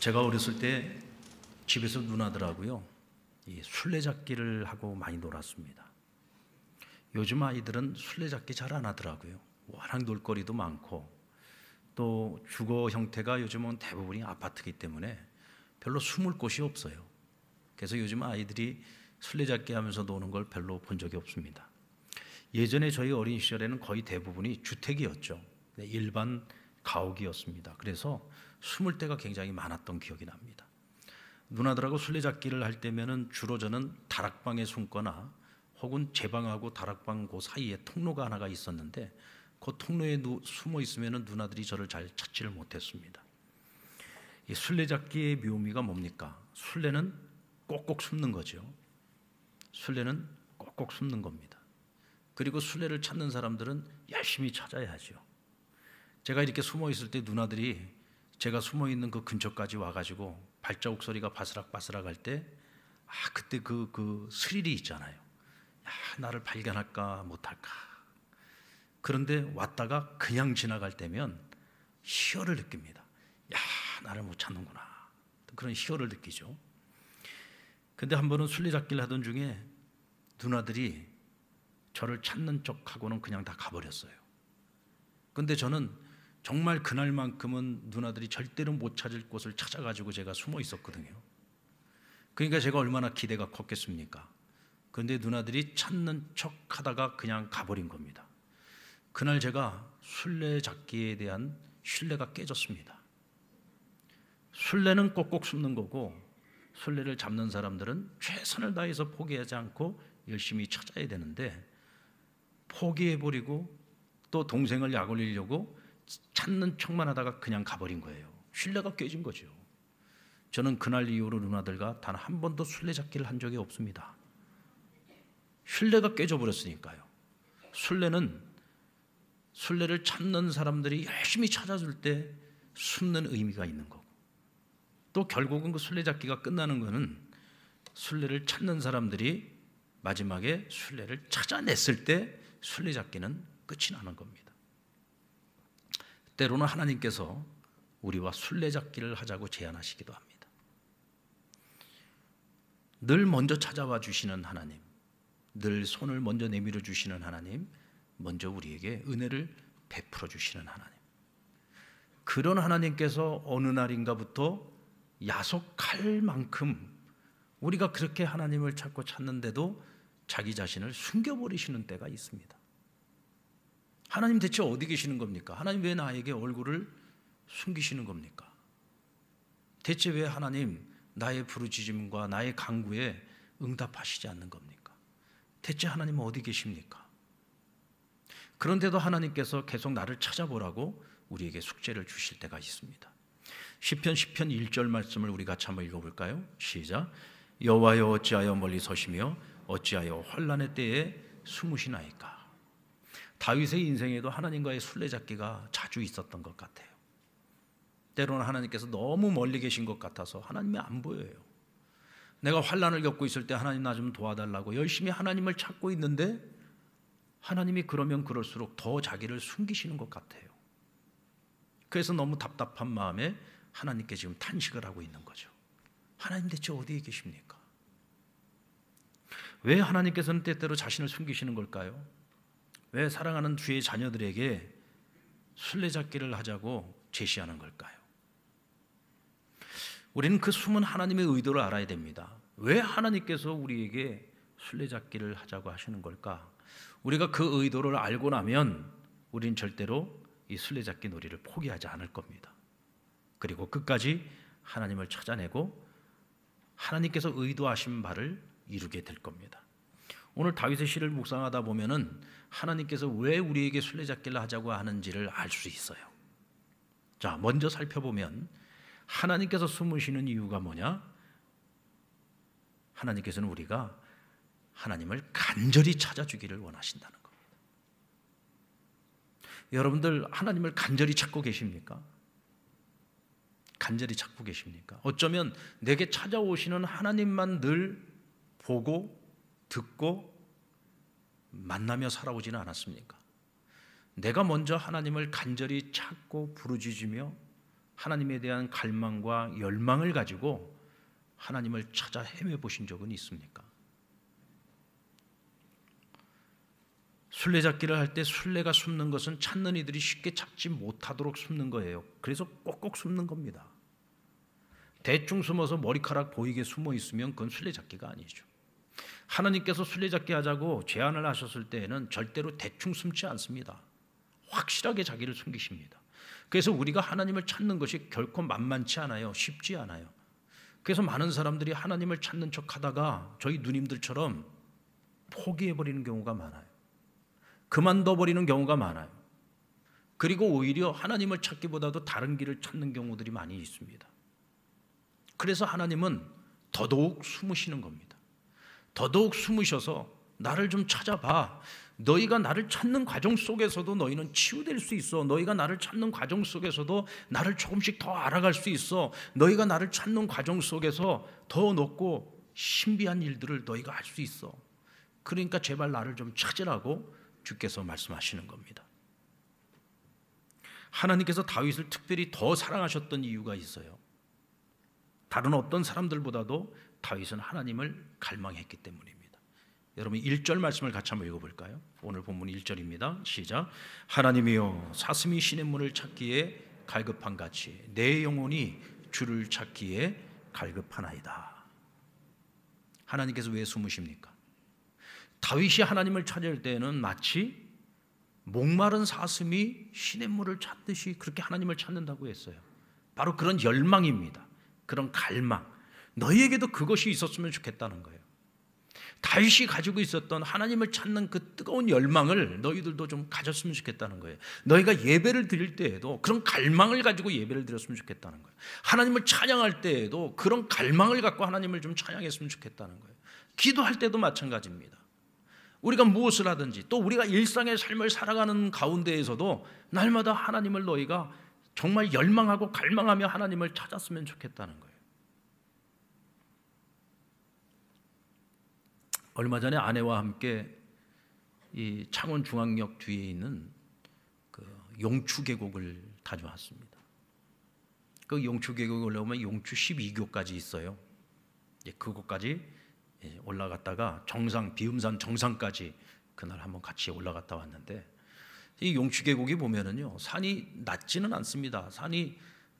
제가 어렸을 때 집에서 누나들하고요. 이 술래잡기를 하고 많이 놀았습니다. 요즘 아이들은 술래잡기 잘 안 하더라고요. 워낙 놀거리도 많고 또 주거 형태가 요즘은 대부분이 아파트기 이 때문에 별로 숨을 곳이 없어요. 그래서 요즘 아이들이 술래잡기 하면서 노는 걸 별로 본 적이 없습니다. 예전에 저희 어린 시절에는 거의 대부분이 주택이었죠. 네, 일반 가옥이었습니다. 그래서 숨을 때가 굉장히 많았던 기억이 납니다. 누나들하고 술래잡기를 할 때면은 주로 저는 다락방에 숨거나 혹은 제 방하고 다락방 그 사이에 통로가 하나가 있었는데 그 통로에 누, 숨어 있으면은 누나들이 저를 잘 찾지를 못했습니다. 이 술래잡기의 묘미가 뭡니까? 술래는 꼭꼭 숨는 거죠. 술래는 꼭꼭 숨는 겁니다. 그리고 술래를 찾는 사람들은 열심히 찾아야 하죠. 제가 이렇게 숨어 있을 때 누나들이 제가 숨어 있는 그 근처까지 와가지고 발자국 소리가 바스락바스락 할 때, 아, 그때 그, 그 스릴이 있잖아요. 야, 나를 발견할까, 못할까. 그런데 왔다가 그냥 지나갈 때면 희열을 느낍니다. 야, 나를 못 찾는구나. 그런 희열을 느끼죠. 근데 한 번은 술리잡기를 하던 중에 누나들이 저를 찾는 척하고는 그냥 다 가버렸어요. 근데 저는 정말 그날만큼은 누나들이 절대로 못 찾을 곳을 찾아가지고 제가 숨어 있었거든요. 그러니까 제가 얼마나 기대가 컸겠습니까? 그런데 누나들이 찾는 척 하다가 그냥 가버린 겁니다. 그날 제가 술래잡기에 대한 신뢰가 깨졌습니다. 술래는 꼭꼭 숨는 거고 술래를 잡는 사람들은 최선을 다해서 포기하지 않고 열심히 찾아야 되는데 포기해버리고 또 동생을 약올리려고 찾는 척만 하다가 그냥 가버린 거예요. 신뢰가 깨진 거죠. 저는 그날 이후로 누나들과 단 한 번도 술래잡기를 한 적이 없습니다. 신뢰가 깨져버렸으니까요. 술래는 순례를 찾는 사람들이 열심히 찾아줄 때 숨는 의미가 있는 거고 또 결국은 그 순례잡기가 끝나는 거는 순례를 찾는 사람들이 마지막에 순례를 찾아냈을 때 순례잡기는 끝이 나는 겁니다. 때로는 하나님께서 우리와 술래잡기를 하자고 제안하시기도 합니다. 늘 먼저 찾아와 주시는 하나님, 늘 손을 먼저 내밀어 주시는 하나님, 먼저 우리에게 은혜를 베풀어 주시는 하나님. 그런 하나님께서 어느 날인가부터 야속할 만큼 우리가 그렇게 하나님을 찾고 찾는데도 자기 자신을 숨겨버리시는 때가 있습니다. 하나님 대체 어디 계시는 겁니까? 하나님 왜 나에게 얼굴을 숨기시는 겁니까? 대체 왜 하나님 나의 부르짖음과 나의 강구에 응답하시지 않는 겁니까? 대체 하나님은 어디 계십니까? 그런데도 하나님께서 계속 나를 찾아보라고 우리에게 숙제를 주실 때가 있습니다. 시편 시편 1절 말씀을 우리 같이 한번 읽어 볼까요? 시작. 여호와여 어찌하여 멀리 서시며 어찌하여 환란의 때에 숨으시나이까? 다윗의 인생에도 하나님과의 술래잡기가 자주 있었던 것 같아요. 때로는 하나님께서 너무 멀리 계신 것 같아서 하나님이 안 보여요. 내가 환란을 겪고 있을 때 하나님 나 좀 도와달라고 열심히 하나님을 찾고 있는데 하나님이 그러면 그럴수록 더 자기를 숨기시는 것 같아요. 그래서 너무 답답한 마음에 하나님께 지금 탄식을 하고 있는 거죠. 하나님 대체 어디에 계십니까? 왜 하나님께서는 때때로 자신을 숨기시는 걸까요? 왜 사랑하는 주의 자녀들에게 술래잡기를 하자고 제시하는 걸까요? 우리는 그 숨은 하나님의 의도를 알아야 됩니다. 왜 하나님께서 우리에게 술래잡기를 하자고 하시는 걸까? 우리가 그 의도를 알고 나면 우린 절대로 이 술래잡기 놀이를 포기하지 않을 겁니다. 그리고 끝까지 하나님을 찾아내고 하나님께서 의도하신 바를 이루게 될 겁니다. 오늘 다윗의 시를 묵상하다 보면은 하나님께서 왜 우리에게 순례잡기를 하자고 하는지를 알 수 있어요. 자, 먼저 살펴보면 하나님께서 숨으시는 이유가 뭐냐? 하나님께서는 우리가 하나님을 간절히 찾아주기를 원하신다는 겁니다. 여러분들 하나님을 간절히 찾고 계십니까? 간절히 찾고 계십니까? 어쩌면 내게 찾아오시는 하나님만 늘 보고 듣고 만나며 살아오지는 않았습니까? 내가 먼저 하나님을 간절히 찾고 부르짖으며 하나님에 대한 갈망과 열망을 가지고 하나님을 찾아 헤매 보신 적은 있습니까? 순례잡기를할 때순례가 숨는 것은 찾는 이들이 쉽게 찾지 못하도록 숨는 거예요. 그래서 꼭꼭 숨는 겁니다. 대충 숨어서 머리카락 보이게 숨어 있으면 그건 순례잡기가 아니죠. 하나님께서 순례잡게 하자고 제안을 하셨을 때에는 절대로 대충 숨지 않습니다. 확실하게 자기를 숨기십니다. 그래서 우리가 하나님을 찾는 것이 결코 만만치 않아요. 쉽지 않아요. 그래서 많은 사람들이 하나님을 찾는 척 하다가 저희 누님들처럼 포기해버리는 경우가 많아요. 그만둬버리는 경우가 많아요. 그리고 오히려 하나님을 찾기보다도 다른 길을 찾는 경우들이 많이 있습니다. 그래서 하나님은 더더욱 숨으시는 겁니다. 더더욱 숨으셔서 나를 좀 찾아봐. 너희가 나를 찾는 과정 속에서도 너희는 치유될 수 있어. 너희가 나를 찾는 과정 속에서도 나를 조금씩 더 알아갈 수 있어. 너희가 나를 찾는 과정 속에서 더 높고 신비한 일들을 너희가 할 수 있어. 그러니까 제발 나를 좀 찾으라고 주께서 말씀하시는 겁니다. 하나님께서 다윗을 특별히 더 사랑하셨던 이유가 있어요. 다른 어떤 사람들보다도 다윗은 하나님을 갈망했기 때문입니다. 여러분 1절 말씀을 같이 한번 읽어볼까요? 오늘 본문 1절입니다. 시작 하나님이여 사슴이 신의 문을 찾기에 갈급한 같이 내 영혼이 주를 찾기에 갈급하나이다. 하나님께서 왜 숨으십니까? 다윗이 하나님을 찾을 때는 마치 목마른 사슴이 시냇물을 찾듯이 그렇게 하나님을 찾는다고 했어요. 바로 그런 열망입니다. 그런 갈망. 너희에게도 그것이 있었으면 좋겠다는 거예요. 다윗이 가지고 있었던 하나님을 찾는 그 뜨거운 열망을 너희들도 좀 가졌으면 좋겠다는 거예요. 너희가 예배를 드릴 때에도 그런 갈망을 가지고 예배를 드렸으면 좋겠다는 거예요. 하나님을 찬양할 때에도 그런 갈망을 갖고 하나님을 좀 찬양했으면 좋겠다는 거예요. 기도할 때도 마찬가지입니다. 우리가 무엇을 하든지 또 우리가 일상의 삶을 살아가는 가운데에서도 날마다 하나님을 너희가 정말 열망하고 갈망하며 하나님을 찾았으면 좋겠다는 거예요. 얼마 전에 아내와 함께 이 창원 중앙역 뒤에 있는 그 용추 계곡을 다녀왔습니다. 그 용추 계곡에 올라오면 용추 12교까지 있어요. 예, 그곳까지 올라갔다가 정상 비음산 정상까지 그날 한번 같이 올라갔다 왔는데 이 용추 계곡이 보면은요 산이 낮지는 않습니다. 산이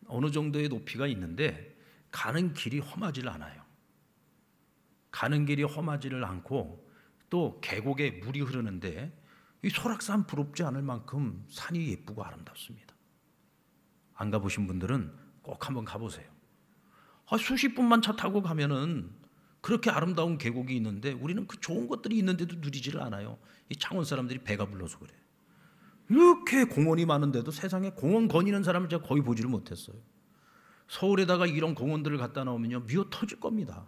어느 정도의 높이가 있는데 가는 길이 험하지 않아요. 가는 길이 험하지를 않고 또 계곡에 물이 흐르는데 이 소락산 부럽지 않을 만큼 산이 예쁘고 아름답습니다. 안 가보신 분들은 꼭 한번 가보세요. 아, 수십 분만 차 타고 가면은 그렇게 아름다운 계곡이 있는데 우리는 그 좋은 것들이 있는데도 누리지를 않아요. 이 창원 사람들이 배가 불러서 그래. 이렇게 공원이 많은데도 세상에 공원 거니는 사람을 제가 거의 보지를 못했어요. 서울에다가 이런 공원들을 갖다 놓으면요 미어 터질 겁니다.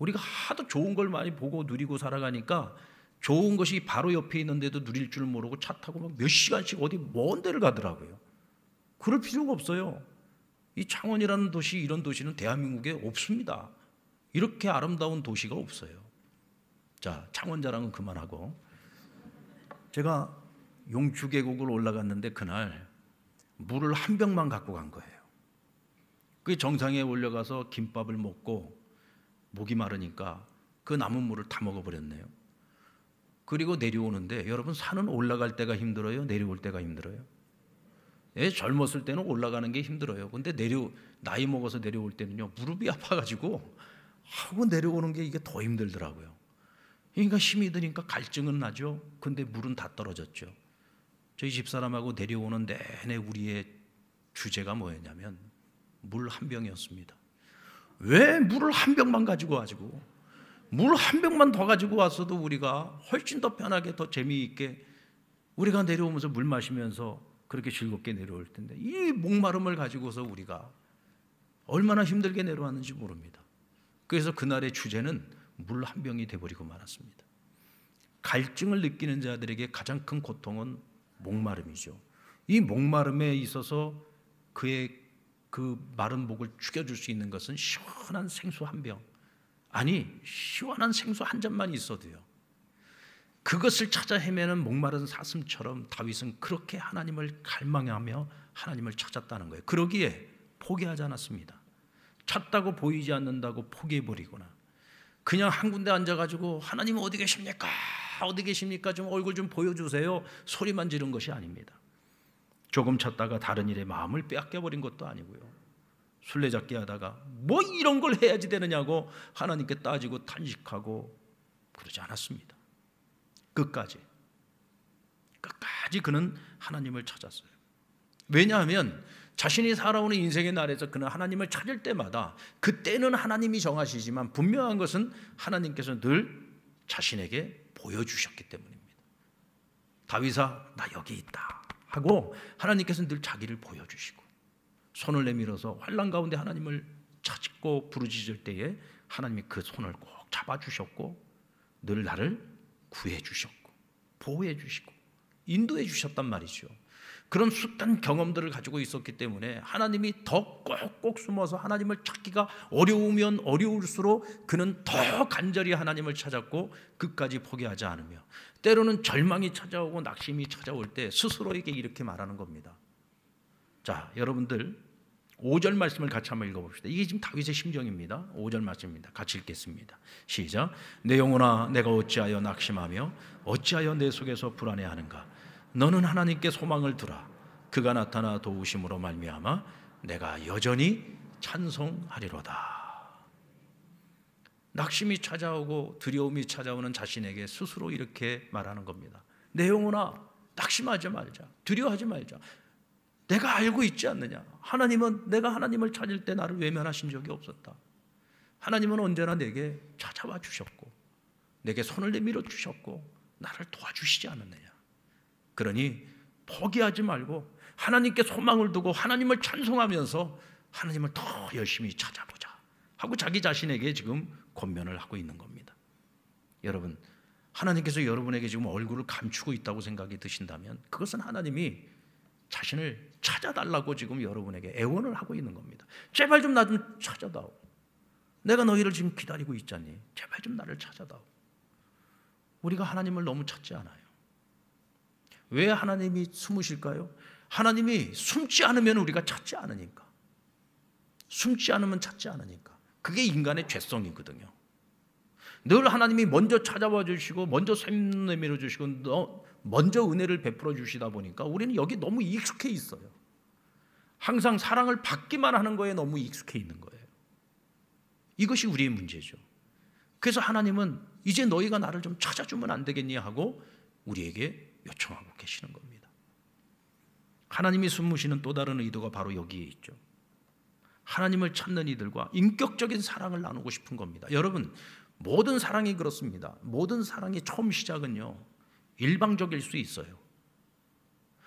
우리가 하도 좋은 걸 많이 보고 누리고 살아가니까 좋은 것이 바로 옆에 있는데도 누릴 줄 모르고 차 타고 막 몇 시간씩 어디 먼 데를 가더라고요. 그럴 필요가 없어요. 이 창원이라는 도시 이런 도시는 대한민국에 없습니다. 이렇게 아름다운 도시가 없어요. 자, 창원 자랑은 그만하고 제가 용주 계곡을 올라갔는데 그날 물을 한 병만 갖고 간 거예요. 그 정상에 올려가서 김밥을 먹고 목이 마르니까 그 남은 물을 다 먹어버렸네요. 그리고 내려오는데 여러분 산은 올라갈 때가 힘들어요? 내려올 때가 힘들어요? 예, 젊었을 때는 올라가는 게 힘들어요. 근데 내려 나이 먹어서 내려올 때는요 무릎이 아파가지고 하고 내려오는 게 이게 더 힘들더라고요. 그러니까 힘이 드니까 갈증은 나죠. 근데 물은 다 떨어졌죠. 저희 집 사람하고 내려오는 내내 우리의 주제가 뭐였냐면 물 한 병이었습니다. 왜 물을 한 병만 가지고 와지고물 한 병만 더 가지고 왔어도 우리가 훨씬 더 편하게 더 재미있게 우리가 내려오면서 물 마시면서 그렇게 즐겁게 내려올 텐데 이 목마름을 가지고서 우리가 얼마나 힘들게 내려왔는지 모릅니다. 그래서 그날의 주제는 물 한 병이 돼버리고 말았습니다. 갈증을 느끼는 자들에게 가장 큰 고통은 목마름이죠. 이 목마름에 있어서 그의 그 마른 목을 죽여줄 수 있는 것은 시원한 생수 한 병. 아니, 시원한 생수 한 잔만 있어도요. 그것을 찾아 헤매는 목마른 사슴처럼 다윗은 그렇게 하나님을 갈망하며 하나님을 찾았다는 거예요. 그러기에 포기하지 않았습니다. 찾다고 보이지 않는다고 포기해버리거나 그냥 한 군데 앉아가지고 하나님 어디 계십니까? 어디 계십니까? 좀 얼굴 좀 보여주세요. 소리만 지른 것이 아닙니다. 조금 찾다가 다른 일에 마음을 빼앗겨버린 것도 아니고요. 술래잡기 하다가 뭐 이런 걸 해야지 되느냐고 하나님께 따지고 탄식하고 그러지 않았습니다. 끝까지. 끝까지 그는 하나님을 찾았어요. 왜냐하면 자신이 살아오는 인생의 날에서 그는 하나님을 찾을 때마다 그때는 하나님이 정하시지만 분명한 것은 하나님께서 늘 자신에게 보여주셨기 때문입니다. 다윗아, 나 여기 있다. 하고 하나님께서는 늘 자기를 보여주시고 손을 내밀어서 환란 가운데 하나님을 찾고 부르짖을 때에 하나님이 그 손을 꼭 잡아주셨고 늘 나를 구해주셨고 보호해주시고 인도해주셨단 말이죠. 그런 숱한 경험들을 가지고 있었기 때문에 하나님이 더 꼭꼭 숨어서 하나님을 찾기가 어려우면 어려울수록 그는 더 간절히 하나님을 찾았고 끝까지 포기하지 않으며 때로는 절망이 찾아오고 낙심이 찾아올 때 스스로에게 이렇게 말하는 겁니다. 자, 여러분들 5절 말씀을 같이 한번 읽어봅시다. 이게 지금 다윗의 심정입니다. 5절 말씀입니다. 같이 읽겠습니다. 시작. 내 영혼아, 내가 어찌하여 낙심하며 어찌하여 내 속에서 불안해하는가? 너는 하나님께 소망을 두라. 그가 나타나 도우심으로 말미암아 내가 여전히 찬송하리로다. 낙심이 찾아오고 두려움이 찾아오는 자신에게 스스로 이렇게 말하는 겁니다. 내 영혼아, 낙심하지 말자. 두려워하지 말자. 내가 알고 있지 않느냐. 하나님은 내가 하나님을 찾을 때 나를 외면하신 적이 없었다. 하나님은 언제나 내게 찾아와 주셨고, 내게 손을 내밀어 주셨고, 나를 도와주시지 않았느냐. 그러니 포기하지 말고 하나님께 소망을 두고 하나님을 찬송하면서 하나님을 더 열심히 찾아보자 하고 자기 자신에게 지금 권면을 하고 있는 겁니다. 여러분, 하나님께서 여러분에게 지금 얼굴을 감추고 있다고 생각이 드신다면 그것은 하나님이 자신을 찾아달라고 지금 여러분에게 애원을 하고 있는 겁니다. 제발 좀 나 좀 찾아다오. 내가 너희를 지금 기다리고 있잖니. 제발 좀 나를 찾아다오. 우리가 하나님을 너무 찾지 않아요. 왜 하나님이 숨으실까요? 하나님이 숨지 않으면 우리가 찾지 않으니까. 숨지 않으면 찾지 않으니까. 그게 인간의 죄성이거든요. 늘 하나님이 먼저 찾아와 주시고 먼저 샘 내밀어 주시고 먼저 은혜를 베풀어 주시다 보니까 우리는 여기 너무 익숙해 있어요. 항상 사랑을 받기만 하는 거에 너무 익숙해 있는 거예요. 이것이 우리의 문제죠. 그래서 하나님은 이제 너희가 나를 좀 찾아주면 안 되겠니 하고 우리에게 요청하고 계시는 겁니다. 하나님이 숨으시는 또 다른 의도가 바로 여기에 있죠. 하나님을 찾는 이들과 인격적인 사랑을 나누고 싶은 겁니다. 여러분, 모든 사랑이 그렇습니다. 모든 사랑의 처음 시작은요, 일방적일 수 있어요.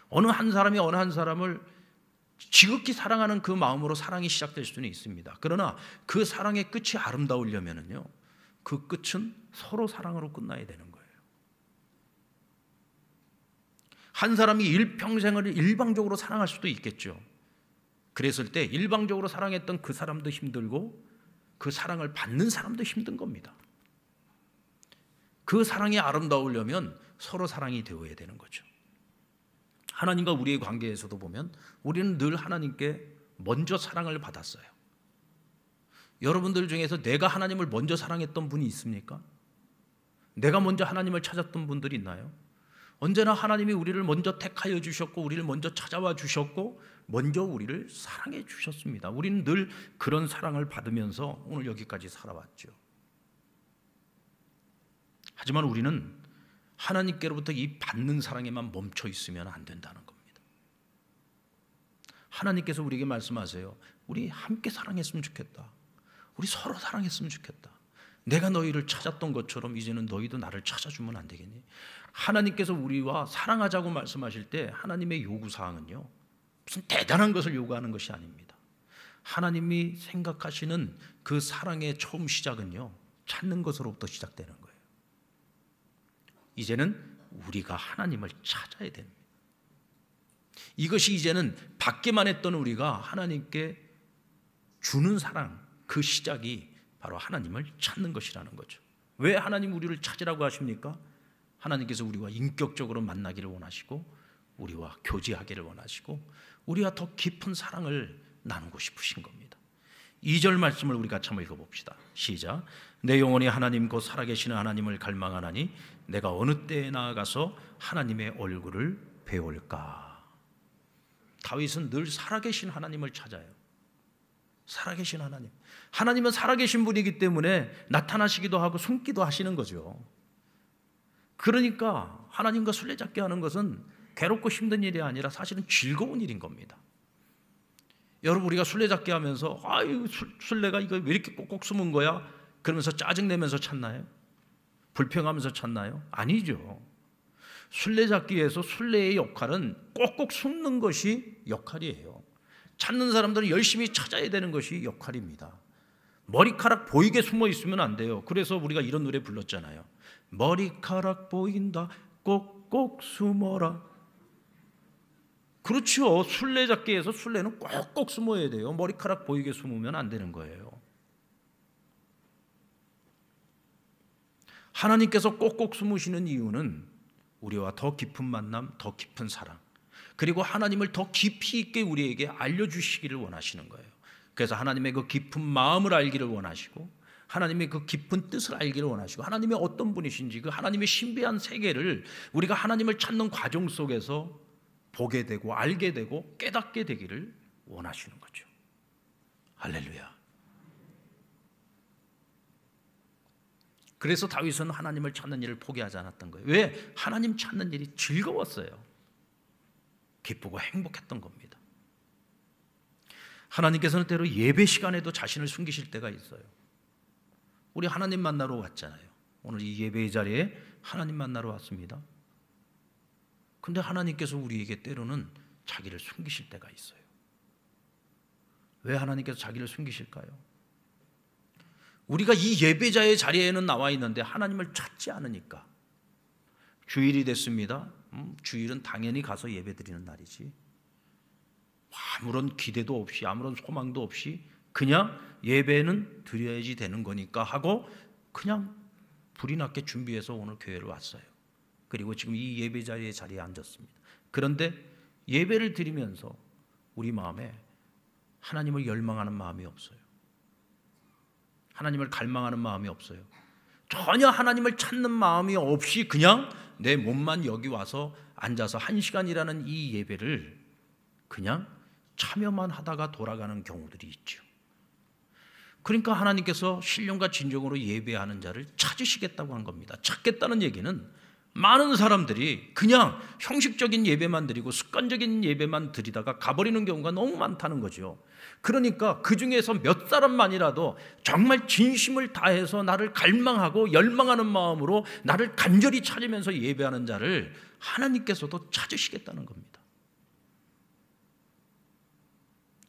어느 한 사람이 어느 한 사람을 지극히 사랑하는 그 마음으로 사랑이 시작될 수는 있습니다. 그러나 그 사랑의 끝이 아름다우려면요그 끝은 서로 사랑으로 끝나야 되는 거예요. 한 사람이 일평생을 일방적으로 사랑할 수도 있겠죠. 그랬을 때 일방적으로 사랑했던 그 사람도 힘들고 그 사랑을 받는 사람도 힘든 겁니다. 그 사랑이 아름다우려면 서로 사랑이 되어야 되는 거죠. 하나님과 우리의 관계에서도 보면 우리는 늘 하나님께 먼저 사랑을 받았어요. 여러분들 중에서 내가 하나님을 먼저 사랑했던 분이 있습니까? 내가 먼저 하나님을 찾았던 분들이 있나요? 언제나 하나님이 우리를 먼저 택하여 주셨고 우리를 먼저 찾아와 주셨고 먼저 우리를 사랑해 주셨습니다. 우리는 늘 그런 사랑을 받으면서 오늘 여기까지 살아왔죠. 하지만 우리는 하나님께로부터 이 받는 사랑에만 멈춰 있으면 안 된다는 겁니다. 하나님께서 우리에게 말씀하세요. 우리 함께 사랑했으면 좋겠다. 우리 서로 사랑했으면 좋겠다. 내가 너희를 찾았던 것처럼 이제는 너희도 나를 찾아주면 안 되겠니? 하나님께서 우리와 사랑하자고 말씀하실 때 하나님의 요구 사항은요. 무슨 대단한 것을 요구하는 것이 아닙니다. 하나님이 생각하시는 그 사랑의 처음 시작은요. 찾는 것으로부터 시작되는 거예요. 이제는 우리가 하나님을 찾아야 됩니다. 이것이 이제는 받기만 했던 우리가 하나님께 주는 사랑 그 시작이 바로 하나님을 찾는 것이라는 거죠. 왜 하나님 우리를 찾으라고 하십니까? 하나님께서 우리와 인격적으로 만나기를 원하시고 우리와 교제하기를 원하시고 우리와 더 깊은 사랑을 나누고 싶으신 겁니다. 2절 말씀을 우리가 참 읽어봅시다. 시작. 내 영혼이 하나님 곧 살아계시는 하나님을 갈망하나니 내가 어느 때에 나아가서 하나님의 얼굴을 배울까. 다윗은 늘 살아계신 하나님을 찾아요. 살아계신 하나님. 하나님은 살아계신 분이기 때문에 나타나시기도 하고 숨기도 하시는 거죠. 그러니까 하나님과 술래잡기 하는 것은 괴롭고 힘든 일이 아니라 사실은 즐거운 일인 겁니다. 여러분 우리가 술래잡기 하면서 아유 술래가 이거 왜 이렇게 꼭꼭 숨은 거야? 그러면서 짜증내면서 찾나요? 불평하면서 찾나요? 아니죠. 술래잡기에서 술래의 역할은 꼭꼭 숨는 것이 역할이에요. 찾는 사람들은 열심히 찾아야 되는 것이 역할입니다. 머리카락 보이게 숨어 있으면 안 돼요. 그래서 우리가 이런 노래 불렀잖아요. 머리카락 보인다. 꼭꼭 숨어라. 그렇죠. 술래잡기에서 술래는 꼭꼭 숨어야 돼요. 머리카락 보이게 숨으면 안 되는 거예요. 하나님께서 꼭꼭 숨으시는 이유는 우리와 더 깊은 만남, 더 깊은 사랑, 그리고 하나님을 더 깊이 있게 우리에게 알려주시기를 원하시는 거예요. 그래서 하나님의 그 깊은 마음을 알기를 원하시고 하나님의 그 깊은 뜻을 알기를 원하시고 하나님의 어떤 분이신지 그 하나님의 신비한 세계를 우리가 하나님을 찾는 과정 속에서 보게 되고 알게 되고 깨닫게 되기를 원하시는 거죠. 할렐루야. 그래서 다윗은 하나님을 찾는 일을 포기하지 않았던 거예요. 왜? 하나님 찾는 일이 즐거웠어요. 기쁘고 행복했던 겁니다. 하나님께서는 때로 예배 시간에도 자신을 숨기실 때가 있어요. 우리 하나님 만나러 왔잖아요. 오늘 이 예배의 자리에 하나님 만나러 왔습니다. 근데 하나님께서 우리에게 때로는 자기를 숨기실 때가 있어요. 왜 하나님께서 자기를 숨기실까요? 우리가 이 예배자의 자리에는 나와 있는데 하나님을 찾지 않으니까 주일이 됐습니다. 음, 주일은 당연히 가서 예배 드리는 날이지. 아무런 기대도 없이 아무런 소망도 없이 그냥 예배는 드려야지 되는 거니까 하고 그냥 불이 났게 준비해서 오늘 교회를 왔어요. 그리고 지금 이 예배 자리에 자리에 앉았습니다. 그런데 예배를 드리면서 우리 마음에 하나님을 열망하는 마음이 없어요. 하나님을 갈망하는 마음이 없어요. 전혀 하나님을 찾는 마음이 없이 그냥 내 몸만 여기 와서 앉아서 한 시간이라는 이 예배를 그냥 참여만 하다가 돌아가는 경우들이 있죠. 그러니까 하나님께서 신령과 진정으로 예배하는 자를 찾으시겠다고 한 겁니다. 찾겠다는 얘기는 많은 사람들이 그냥 형식적인 예배만 드리고 습관적인 예배만 드리다가 가버리는 경우가 너무 많다는 거죠. 그러니까 그 중에서 몇 사람만이라도 정말 진심을 다해서 나를 갈망하고 열망하는 마음으로 나를 간절히 찾으면서 예배하는 자를 하나님께서도 찾으시겠다는 겁니다.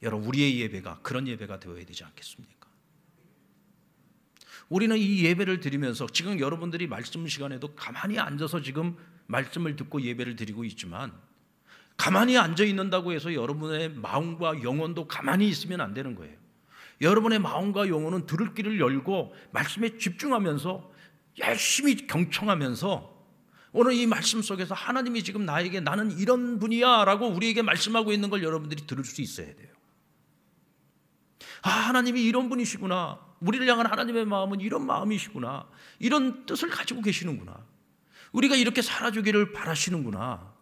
여러분, 우리의 예배가 그런 예배가 되어야 되지 않겠습니까? 우리는 이 예배를 드리면서 지금 여러분들이 말씀 시간에도 가만히 앉아서 지금 말씀을 듣고 예배를 드리고 있지만 가만히 앉아 있는다고 해서 여러분의 마음과 영혼도 가만히 있으면 안 되는 거예요. 여러분의 마음과 영혼은 들을 길을 열고 말씀에 집중하면서 열심히 경청하면서 오늘 이 말씀 속에서 하나님이 지금 나에게 나는 이런 분이야 라고 우리에게 말씀하고 있는 걸 여러분들이 들을 수 있어야 돼요. 아, 하나님이 이런 분이시구나. 우리를 향한 하나님의 마음은 이런 마음이시구나. 이런 뜻을 가지고 계시는구나. 우리가 이렇게 살아주기를 바라시는구나.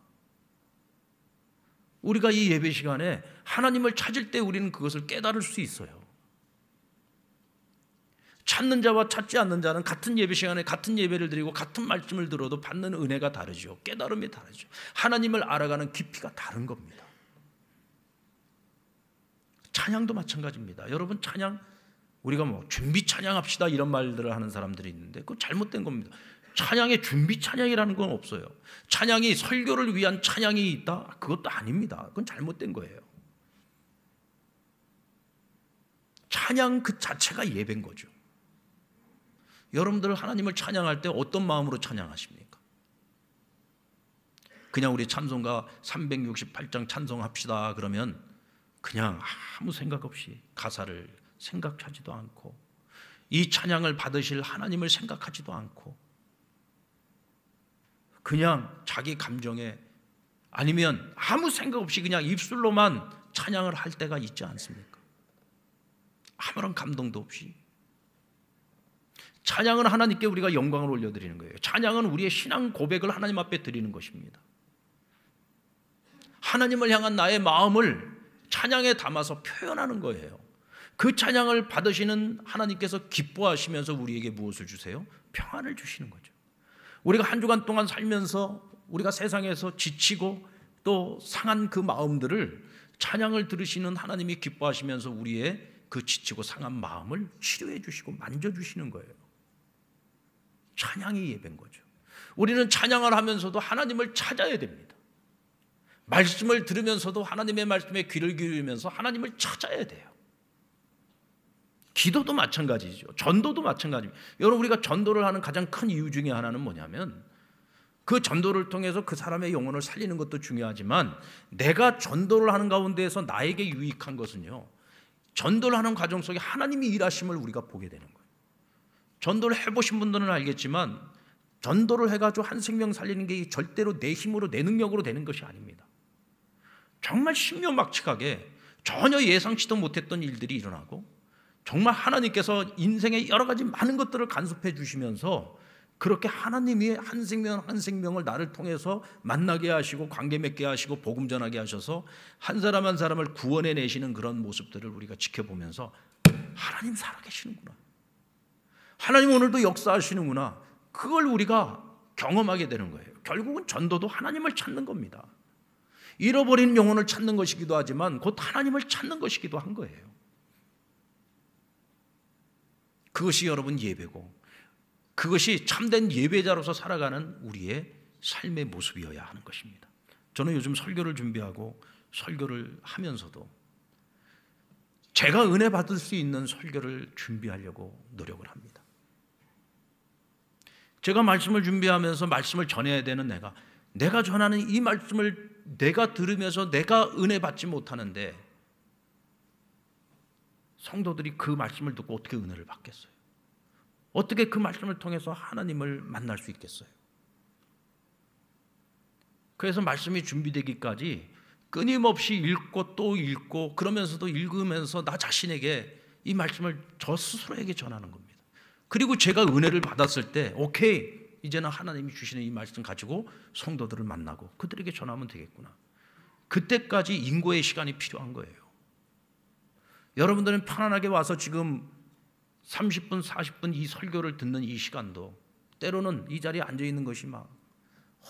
우리가 이 예배 시간에 하나님을 찾을 때 우리는 그것을 깨달을 수 있어요. 찾는 자와 찾지 않는 자는 같은 예배 시간에 같은 예배를 드리고 같은 말씀을 들어도 받는 은혜가 다르죠. 깨달음이 다르죠. 하나님을 알아가는 깊이가 다른 겁니다. 찬양도 마찬가지입니다. 여러분 찬양 우리가 뭐 준비 찬양합시다 이런 말들을 하는 사람들이 있는데 그건 잘못된 겁니다. 찬양에 준비 찬양이라는 건 없어요. 찬양이 설교를 위한 찬양이 있다? 그것도 아닙니다. 그건 잘못된 거예요. 찬양 그 자체가 예배인 거죠. 여러분들 하나님을 찬양할 때 어떤 마음으로 찬양하십니까? 그냥 우리 찬송가 368장 찬송합시다 그러면 그냥 아무 생각 없이 가사를 생각하지도 않고 이 찬양을 받으실 하나님을 생각하지도 않고 그냥 자기 감정에 아니면 아무 생각 없이 그냥 입술로만 찬양을 할 때가 있지 않습니까? 아무런 감동도 없이 찬양은 하나님께 우리가 영광을 올려드리는 거예요. 찬양은 우리의 신앙 고백을 하나님 앞에 드리는 것입니다. 하나님을 향한 나의 마음을 찬양에 담아서 표현하는 거예요. 그 찬양을 받으시는 하나님께서 기뻐하시면서 우리에게 무엇을 주세요? 평안을 주시는 거죠. 우리가 한 주간 동안 살면서 우리가 세상에서 지치고 또 상한 그 마음들을 찬양을 들으시는 하나님이 기뻐하시면서 우리의 그 지치고 상한 마음을 치료해 주시고 만져 주시는 거예요. 찬양이 예배인 거죠. 우리는 찬양을 하면서도 하나님을 찾아야 됩니다. 말씀을 들으면서도 하나님의 말씀에 귀를 기울이면서 하나님을 찾아야 돼요. 기도도 마찬가지죠. 전도도 마찬가지입니다. 여러분 우리가 전도를 하는 가장 큰 이유 중에 하나는 뭐냐면 그 전도를 통해서 그 사람의 영혼을 살리는 것도 중요하지만 내가 전도를 하는 가운데에서 나에게 유익한 것은요. 전도를 하는 과정 속에 하나님이 일하심을 우리가 보게 되는 거예요. 전도를 해보신 분들은 알겠지만 전도를 해가지고 한 생명 살리는 게 절대로 내 힘으로 내 능력으로 되는 것이 아닙니다. 정말 신묘막측하게 전혀 예상치도 못했던 일들이 일어나고 정말 하나님께서 인생의 여러 가지 많은 것들을 간섭해 주시면서 그렇게 하나님이 한 생명 한 생명을 나를 통해서 만나게 하시고 관계 맺게 하시고 복음 전하게 하셔서 한 사람 한 사람을 구원해 내시는 그런 모습들을 우리가 지켜보면서 하나님 살아계시는구나. 하나님 오늘도 역사하시는구나. 그걸 우리가 경험하게 되는 거예요. 결국은 전도도 하나님을 찾는 겁니다. 잃어버린 영혼을 찾는 것이기도 하지만 곧 하나님을 찾는 것이기도 한 거예요. 그것이 여러분 예배고 그것이 참된 예배자로서 살아가는 우리의 삶의 모습이어야 하는 것입니다. 저는 요즘 설교를 준비하고 설교를 하면서도 제가 은혜 받을 수 있는 설교를 준비하려고 노력을 합니다. 제가 말씀을 준비하면서 말씀을 전해야 되는 내가 내가 전하는 이 말씀을 내가 들으면서 내가 은혜 받지 못하는데 성도들이 그 말씀을 듣고 어떻게 은혜를 받겠어요? 어떻게 그 말씀을 통해서 하나님을 만날 수 있겠어요? 그래서 말씀이 준비되기까지 끊임없이 읽고 또 읽고 그러면서도 읽으면서 나 자신에게 이 말씀을 저 스스로에게 전하는 겁니다. 그리고 제가 은혜를 받았을 때 오케이 이제는 하나님이 주시는 이 말씀 가지고 성도들을 만나고 그들에게 전하면 되겠구나. 그때까지 인고의 시간이 필요한 거예요. 여러분들은 편안하게 와서 지금 30분, 40분 이 설교를 듣는 이 시간도 때로는 이 자리에 앉아 있는 것이 막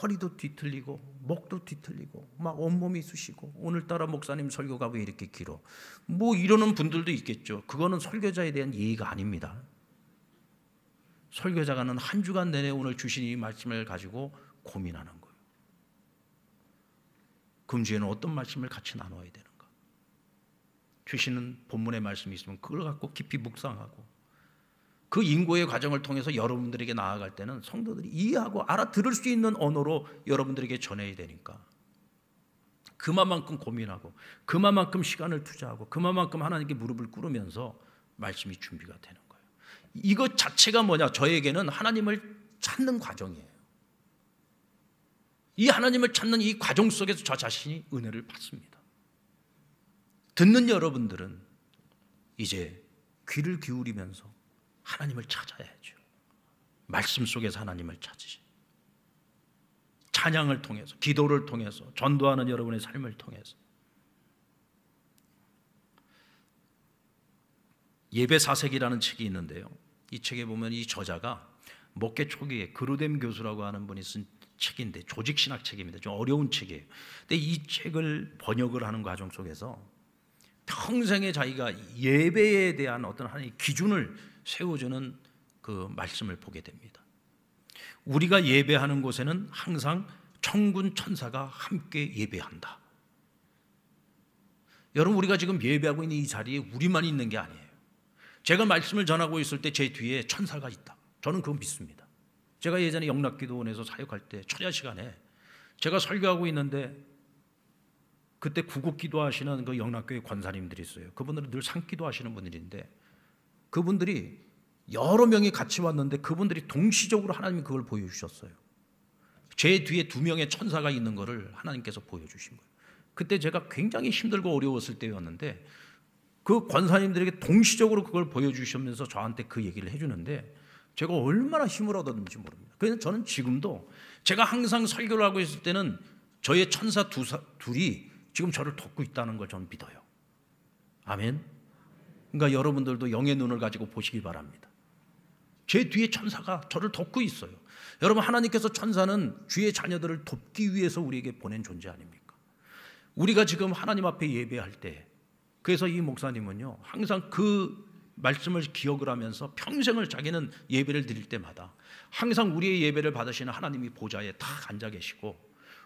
허리도 뒤틀리고 목도 뒤틀리고 막 온몸이 쑤시고 오늘따라 목사님 설교가 왜 이렇게 길어? 뭐 이러는 분들도 있겠죠. 그거는 설교자에 대한 예의가 아닙니다. 설교자가는 한 주간 내내 오늘 주신 이 말씀을 가지고 고민하는 거예요. 금주에는 어떤 말씀을 같이 나눠야 되는가? 주시는 본문의 말씀이 있으면 그걸 갖고 깊이 묵상하고 그 인고의 과정을 통해서 여러분들에게 나아갈 때는 성도들이 이해하고 알아들을 수 있는 언어로 여러분들에게 전해야 되니까 그만큼 고민하고 그만큼 시간을 투자하고 그만큼 하나님께 무릎을 꿇으면서 말씀이 준비가 되는 거예요. 이것 자체가 뭐냐? 저에게는 하나님을 찾는 과정이에요. 이 하나님을 찾는 이 과정 속에서 저 자신이 은혜를 받습니다. 듣는 여러분들은 이제 귀를 기울이면서 하나님을 찾아야죠. 말씀 속에서 하나님을 찾으시. 찬양을 통해서, 기도를 통해서, 전도하는 여러분의 삶을 통해서. 예배 사색이라는 책이 있는데요. 이 책에 보면 이 저자가 목계 초기에 그루뎀 교수라고 하는 분이 쓴 책인데 조직 신학 책입니다. 좀 어려운 책이에요. 근데 이 책을 번역을 하는 과정 속에서 평생에 자기가 예배에 대한 어떤 하나의 기준을 세워주는 그 말씀을 보게 됩니다. 우리가 예배하는 곳에는 항상 천군 천사가 함께 예배한다. 여러분 우리가 지금 예배하고 있는 이 자리에 우리만 있는 게 아니에요. 제가 말씀을 전하고 있을 때 제 뒤에 천사가 있다. 저는 그건 믿습니다. 제가 예전에 영락기도원에서 사역할 때 초야 시간에 제가 설교하고 있는데 그때 구국기도 하시는 그 영락교회 권사님들이 있어요. 그분들은 늘 상기도 하시는 분들인데 그분들이 여러 명이 같이 왔는데 그분들이 동시적으로 하나님이 그걸 보여주셨어요. 제 뒤에 두 명의 천사가 있는 것을 하나님께서 보여주신 거예요. 그때 제가 굉장히 힘들고 어려웠을 때였는데 그 권사님들에게 동시적으로 그걸 보여주시면서 저한테 그 얘기를 해주는데 제가 얼마나 힘을 얻었는지 모릅니다. 그래서 저는 지금도 제가 항상 설교를 하고 있을 때는 저의 천사 두 둘이 지금 저를 돕고 있다는 걸 저는 믿어요. 아멘. 그러니까 여러분들도 영의 눈을 가지고 보시기 바랍니다. 제 뒤에 천사가 저를 돕고 있어요. 여러분 하나님께서 천사는 주의 자녀들을 돕기 위해서 우리에게 보낸 존재 아닙니까? 우리가 지금 하나님 앞에 예배할 때 그래서 이 목사님은요 항상 그 말씀을 기억을 하면서 평생을 자기는 예배를 드릴 때마다 항상 우리의 예배를 받으시는 하나님이 보좌에 다 앉아 계시고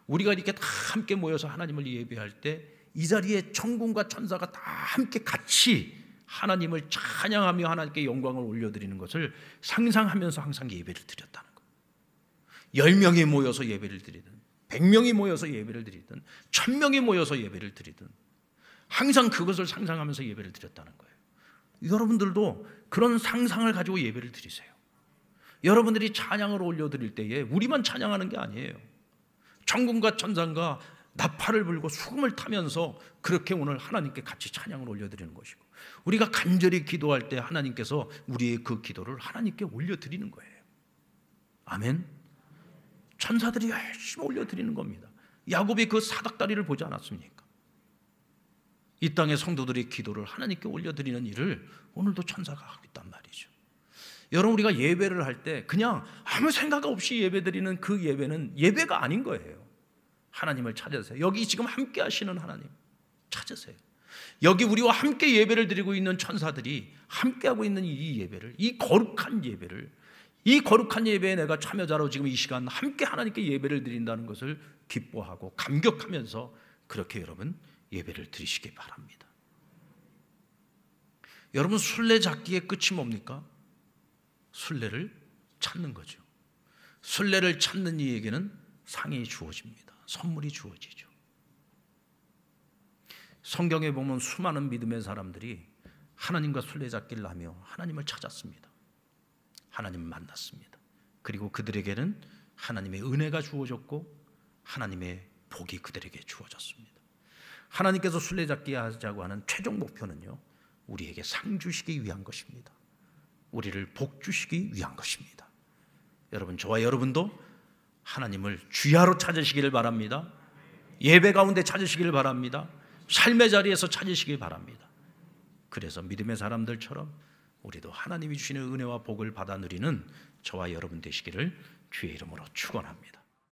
우리가 이렇게 다 함께 모여서 하나님을 예배할 때 이 자리에 천군과 천사가 다 함께 같이 하나님을 찬양하며 하나님께 영광을 올려드리는 것을 상상하면서 항상 예배를 드렸다는 것. 10명이 모여서 예배를 드리든 100명이 모여서 예배를 드리든 1000명이 모여서 예배를 드리든 항상 그것을 상상하면서 예배를 드렸다는 거예요. 여러분들도 그런 상상을 가지고 예배를 드리세요. 여러분들이 찬양을 올려드릴 때에 우리만 찬양하는 게 아니에요. 천군과 천장과 나팔을 불고 수금을 타면서 그렇게 오늘 하나님께 같이 찬양을 올려드리는 것이고 우리가 간절히 기도할 때 하나님께서 우리의 그 기도를 하나님께 올려드리는 거예요. 아멘. 천사들이 열심히 올려드리는 겁니다. 야곱이 그 사닥다리를 보지 않았습니까? 이 땅의 성도들이 기도를 하나님께 올려드리는 일을 오늘도 천사가 하고 있단 말이죠. 여러분 우리가 예배를 할 때 그냥 아무 생각 없이 예배드리는 그 예배는 예배가 아닌 거예요. 하나님을 찾으세요. 여기 지금 함께 하시는 하나님 찾으세요. 여기 우리와 함께 예배를 드리고 있는 천사들이 함께하고 있는 이 예배를, 이 거룩한 예배를, 이 거룩한 예배에 내가 참여자로 지금 이 시간 함께 하나님께 예배를 드린다는 것을 기뻐하고 감격하면서 그렇게 여러분 예배를 드리시기 바랍니다. 여러분 순례잡기의 끝이 뭡니까? 순례를 찾는 거죠. 순례를 찾는 이에게는 상이 주어집니다. 선물이 주어지죠. 성경에 보면 수많은 믿음의 사람들이 하나님과 술래잡기를 하며 하나님을 찾았습니다. 하나님을 만났습니다. 그리고 그들에게는 하나님의 은혜가 주어졌고 하나님의 복이 그들에게 주어졌습니다. 하나님께서 술래잡기 하자고 하는 최종 목표는요. 우리에게 상 주시기 위한 것입니다. 우리를 복 주시기 위한 것입니다. 여러분 저와 여러분도 하나님을 주야로 찾으시기를 바랍니다. 예배 가운데 찾으시기를 바랍니다. 삶의 자리에서 찾으시길 바랍니다. 그래서 믿음의 사람들처럼 우리도 하나님이 주시는 은혜와 복을 받아 누리는 저와 여러분 되시기를 주의 이름으로 축원합니다.